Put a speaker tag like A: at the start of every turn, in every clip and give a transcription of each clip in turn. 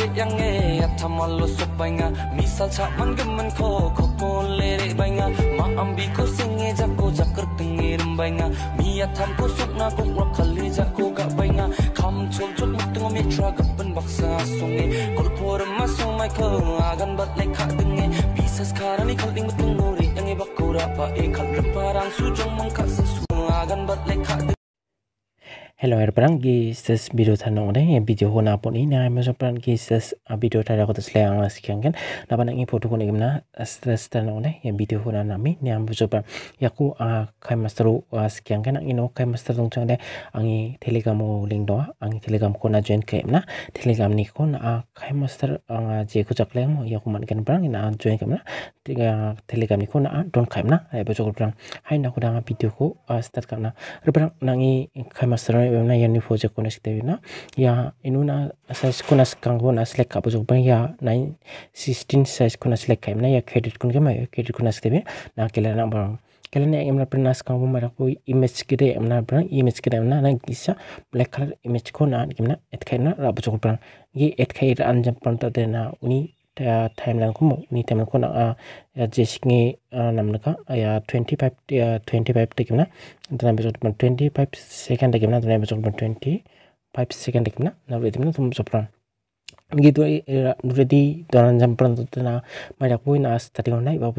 A: re yang nge athamal lo misal cha man gam kho kho ko le re bainga ma ambi ko singe ja ko ja kar pinge rim bainga mi atham ko suk na ko rak khali ja ga bainga kham chol chol mut me tra gam baksa sunge kol por ma so mai ko agan bat le kha dinge bisas khara ni ding mut ngo yang e bakura pa e khal parang su jong mang kha su agan bat le kha Hello everyone, this video tanong deh, eh, ah, kan? eh, ya video hona pon ini? me so plan ki this video thara ko tsle ang as kyang ken na ban ngi photo ko ngi na stress tanong ngore ya video hona na mi ne am so plan ya ku a ah, khai master a ah, kyang ken ngi master dong chang eh. de angi telegram o link do angi telegram ko na join kem na telegram ni ko na kai master ang jie ko chakle mo ya ku man ken brang na join kem na telegram ni ko na don kem na ya bo so plan hai na ko dang video ko start kem na ri nang nangi kai master ও না ইয়া নি ফোজক কোনকতে বিনা ইয়া ইনুনা search কোনক কঙ্গুন আসলিক আপসুপায়া 916 সাইজ কোনক সিলেক্ট কইব না ইয়া ক্রেডিট কোনকে মই ক্রেডিট কোন আসতেবে না কিলার নাম্বার কিলার নাম পর নাছ কাম বড় আইমেজ কিরে আমনা ব্র ইমেজ কিরে না না গিসা ব্ল্যাক কালার ইমেজ কো না না এতখানে রাবচক প্রাণ এই এতখানে আনজপন ত দেনা উনি timeline kumu ni timeline kuna a jeshingi a namnaka a ya 25 a 25 tekimna dan episode 25 second tekimna dan episode 25 second tekimna na vetimna tum sopran gitu ready dan jam pran tu na mai aku ina study online ba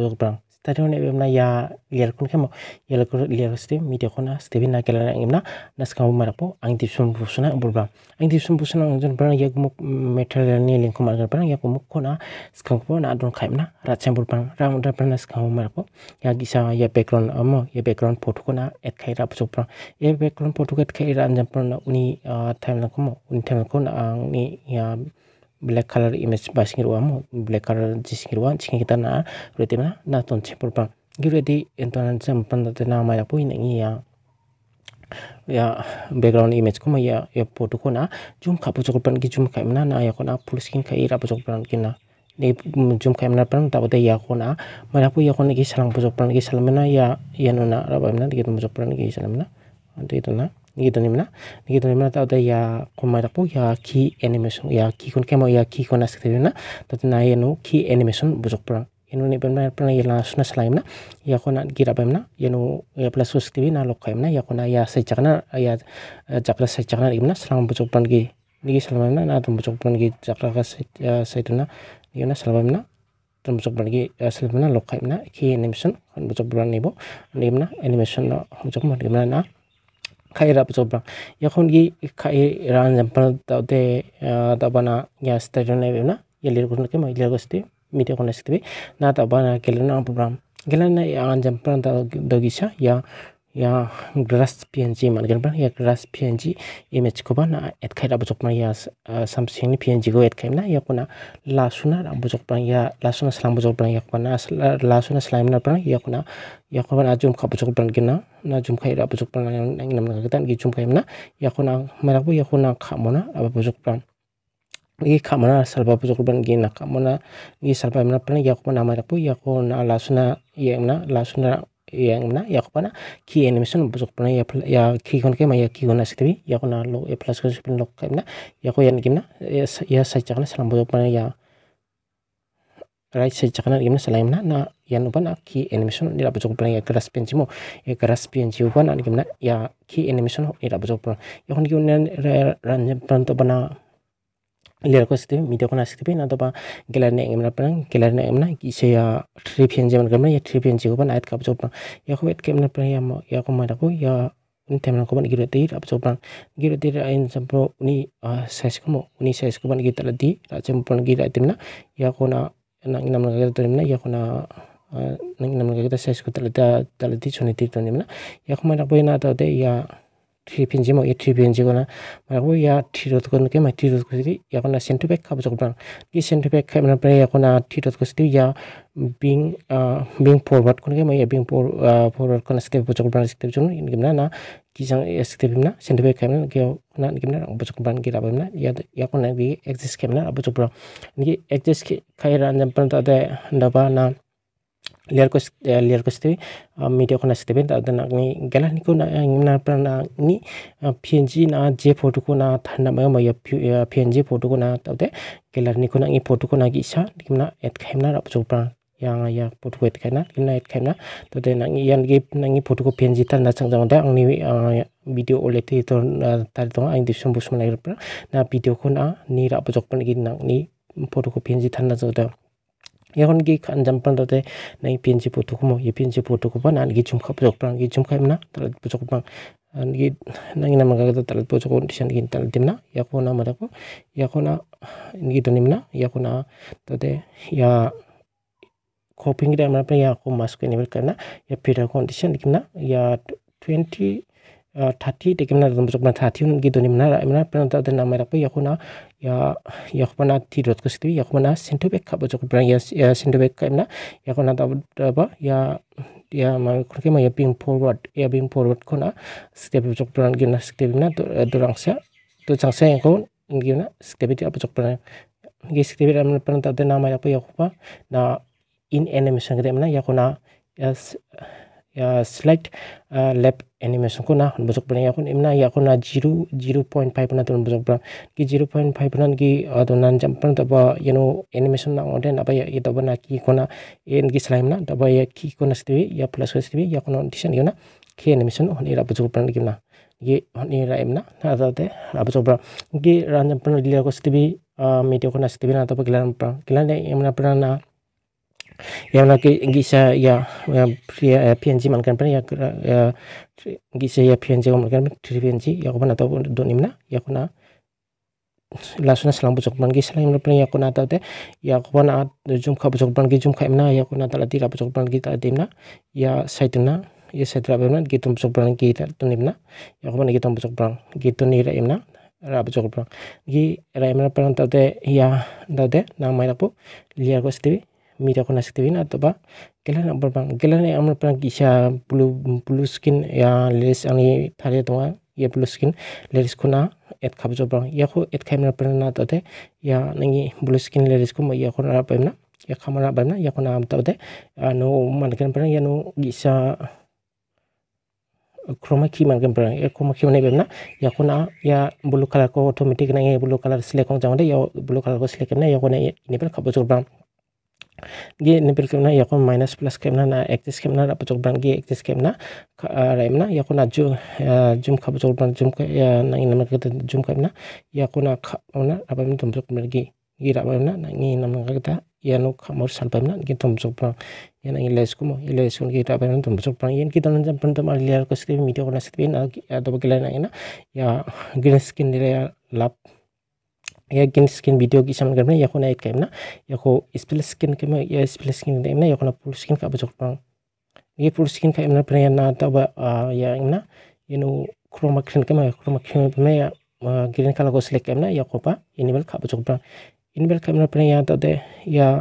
A: stadion ebe na ya ler kun khemo yel ko ler ste mi de khona stebi na kela na imna nas ka ma rapo ang dip sum busuna burba ang dip sum busuna ang jon brang yak muk metal ni link ko ma gar brang yak muk khona skang po na don khaim na ra cham bur brang ra mudra brang nas ka ma rapo ya gisa ya background amo ya background photo ko na et khai ra busu brang ya background photo ko et khai ra anjam brang uni time na ko uni time ko na ang ni ya black color image wa mo black color singir wa ching kita na ready na na ton che gi ready enton an sem pan da na ma ya pu ni ya ya background image ko ma ya ya photo ko na zoom kha pu chokpan ki zoom kha na na ya ko na full screen kha ira pu chokpan ki na ni zoom kha na pan ta bote ya ko na ma ya pu ya ko na ki salang pu chokpan ki salam na ya ya no na ra ba na gi pu chokpan ki salam na ante itu na Nikita ni mna nikito ni mna ta ta ya kumara po ya ki animation ya ki kun kemo ya ki kun aske tebi ya na ta ta na yenu ki animation busuk pra yenu ni pemna pemna yela suna salaim na ya kona gira pemna yenu ya pla sus tebi na lo kaim na ya kona ya se cakna ya eh, chakra se cakna ni mna salam busuk pran gi niki na na tum busuk pran gi chakra ka se ya se tuna yona na tum busuk pran gi ya salam na lo kaim na ki animation kon busuk ni bo ni mna animation lo busuk ni na Kaira apu chobhra. Ya khungi kaira aanjamparana tawde ta wabana ya stadyarana iwe wana. Ya lirakutuna kei ma गस्ते मिते wakuna ना bhi. Na ta wabana gelarana apu braham. Gelarana ya aanjamparana tawda Ya. ya glass png man gan ya glass png image ko bana et khaira bujok ma ya something ni png go et khaim na ya kuna lasuna ram bujok pa ya lasuna salam bujok pa ya kuna lasuna slime na pa ya kuna ya kuna ajum kha bujok pa gan na ajum khaira bujok pa na ngi nam ga tan gi chum khaim na ya kuna ma rabu ya kuna kha mona ab bujok pa ini kamana salba bujuk ban gina kamana ini salba mana pernah ya aku nama tapi ya aku na lasuna ya mana lasuna yang mana ya kupana ki animation busuk pana ya ya ki kon ke ma ya ki kona sitibi ya kona lo e plus ko sipin lo ka mana ya ko yan gimna ya sa ya cha kana salam busuk pana ya right sa cha kana gimna salam na na ya no ki animation ni la busuk pana ya keras pin cimo ya keras pin ci kupana ya ki animation ni la busuk pana ya kon gi unen ran jam ಲಿಯರ್ಕೋಸ್ತೀವಿ ಮಿಡಿಯಾಕೊಂಡು ಹಾಕ್ತೀವಿ ಅಥವಾ ಗ್ಯಾಲರಿನ ಎಮ್ನಪ್ಪ ಗ್ಯಾಲರಿನ ಎಮ್ನ ಇಸೆಯ ಟ್ರೀ ಫೆನ್ ಜಮನ್ ಕಮ್ನ ಯಾ ಟ್ರೀ ಫೆನ್ ಸಿಗೋಬ ನಾಯ್ತು ಕಾಪ್ ಜೋಬ್ನ ಯಾಕೋ ಎಟ್ ಕೆಮ್ನಪ್ಪ ಯಾಕೋ ಮಾಡಕು Ya temen ko ban giro ya rap Ya ban giro ti ra in sampro uni size ko mo uni size ko ban gita la ti ra sampro ban yang ti na ya ko na nang nam ga ta na ya ko na nang nam ga ta size ko ta la ta la ti choni ti to ni na ya ko ma na ko na ta de ya tree pinji mo e tree pinji gona ma go ya tree dot kon ke ma tree dot kosi ya kona center back khab jok bang ki center back khab na pre ya kona tree dot kosi ya being uh, being forward kon ke ma ya being for, uh, forward kon step jok bang step jok ni gimna na ki jang step na center back khab na ke na ni gimna ang jok bang gira bang na ya ya kona bi exist khab na ab jok bang ni exist khai ran jam pran ta de da ba na lear kus tewe media kuna sitibin, taw dan nang ni gala niko na nganar prana nang ni png na je photo kuna tarnat maayamayamaya, png photo kuna tawde gala niko nang nga photo kuna giisha, dikima na etka himna rapa chokpan yaa nga yaa photo ko etka kain na, dika na etka kain na tawde nang nga nga photo ko png tarnat chank zangda, aang nang niga video ole te tarito nga tarito nga aayin diksyam bhusma naga irupra na video kuna nira rapa chokpan nang nga nga photo ko png tarnat zangda yagon gi khan jampan da te nei pinji pu tu khmo ye pinji pu tu ko ban gi chum khap jok pran gi chum khap na tal pu jok pran an gi nang na mang ga tal pu jok on tisan gi tal dim 20 thati te kemna dum jokna t a t i un gidoni mna a mna p e n a n ta den a m a i rakpe yakuna ya yakuna ti d o t ko s i t i yakuna s i n t u bek k a b o jok brang y ya s i n t u bek kaimna yakuna ta ba ya ya ma k h u k e ma ya ping forward ya ping forward khona step jok brang i n a step na durang sa to c a n g sa n g ko n gina step ti a b o jok brang ge step ra mna p e n a n ta den a m a i rakpe yakupa na in animation ge mna yakuna yes select lab animation ko na hunbujak pani yakun imna yakun na 0 0.5 na tun bujak pra ki 0.5 na ki adonan jampang taba you know animation na orden aba ya taba na ki kona en ki slime na taba ya ki kona stibi ya plus stibi ya kona decision yuna ki animation hon ira bujak pani kimna ye hon ira imna na tate abujak pra ki ran jampang dilia ko stibi media kona stibi na taba kilan pra kilan imna pra na yang lagi ngisa ya ya PNG mankan pen ya ngisa ya PNG mankan PNG ya, ya, ya, ya kuman atau imna ya kuna lasuna selang busok ban gi selang pen ya kuna atau teh ya kuman jum kha busok ban gi jum kha emna ya kuna tala tira busok ban gi kita dimna ya saituna ya saitra bemna gitu busok ban gi tunimna ya kuman gitu busok ban gitu nira imna rabu cokro prang gi raimna prang tau te ya tau te nang mai lapu liar ko stiwi Meera को नाचते भी ना 미라고 나색되긴 아또바 겔라나 버방 겔라나 아무 프랑 기샤 블루 블루 스킨 야 레스 아니 타레 동안 ये blue skin less को ना एड खाब जो बा या को एड खाइम ना पर ना तो दे या नंगी ब्लू स्किन लेस को या को ना पाइम ना या खाम ना पाइम ना या को ना आम तो दे नो मन के पर या नो गिसा क्रोमा की मान के पर या क्रोमा की नहीं पाइम ना या को ना या ब्लू कलर को ऑटोमेटिक नहीं ब्लू कलर सिलेक्ट हो जाऊं दे या ब्लू कलर को सिलेक्ट करना या को ना ये पर खाब जो ब्रंग gi nipil kemna ya ko minus plus kemna na aktis kemna na pachok brand gi aktis kemna ah, raimna ya ko na ju ah, jum kha pachok brand jum ka ya na ina ma kata jum kemna ya ko na kha ona apa mi tumsok mer gi gi ra ba na na ina ma kata ya no kha mor sal pemna gi tumsok brand ya na ila ya sku mo ila sku gi ra ba na tumsok brand yen ya ki tan jam pran tam ali ko skrip mi to na skrip ah, na ya do ba kila na ina ya green skin ni ra lap এয়া screen video কিছুমান camera ইয়াকো night camera ইয়াকো split screen camera ইয়াৰ split screen camera ইয়াকো না ফুল স্কিন খাব যাওঁ এই ফুল স্কিন খাই মানে প্ৰায় না তাৰপৰা ইয়াৰ কেমেৰা ইনো chroma green camera chroma green camera ইয়াৰ গ্ৰীণ কালাৰ গৈছিলে কেমেৰা ইয়াকো পৰা ইনিবেল খাব যাওঁ ইনিবেল খাই মানে প্ৰায় ইয়াৰ তাতে ইয়াৰ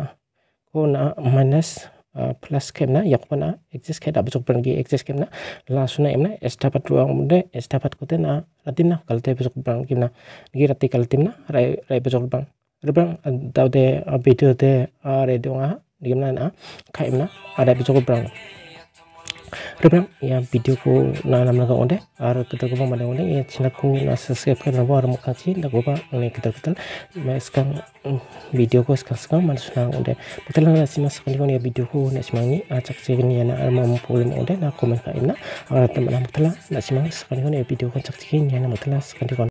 A: কোনা minus Ah, plus kemna yak pana exist ke dapat sok pergi exis kemna langsung emna es dapat ruang munde es dapat kute na ratin na kalau teh besok pergi kemna ngi rati kalau tim na rai rai besok pergi rebang ah, tau teh ah, video teh rai dong ah di kemna na kai emna ada besok pergi Rebrang ya video ku na nam na ka onde ar kita ku pamada onde ya china ku na subscribe ka mm, ya, na ba ar mo ka china ku pa na kita ku tal ma skang video ku skang skang ma na onde ma tal na sima skang ni ya video ku na sima ni a chak sik ni ya na ar ma mo pu lim onde na ku ma ka ina ar ta ma na ma tal na sima skang ni ya video ku chak sik ni ya na ma tal na skang ni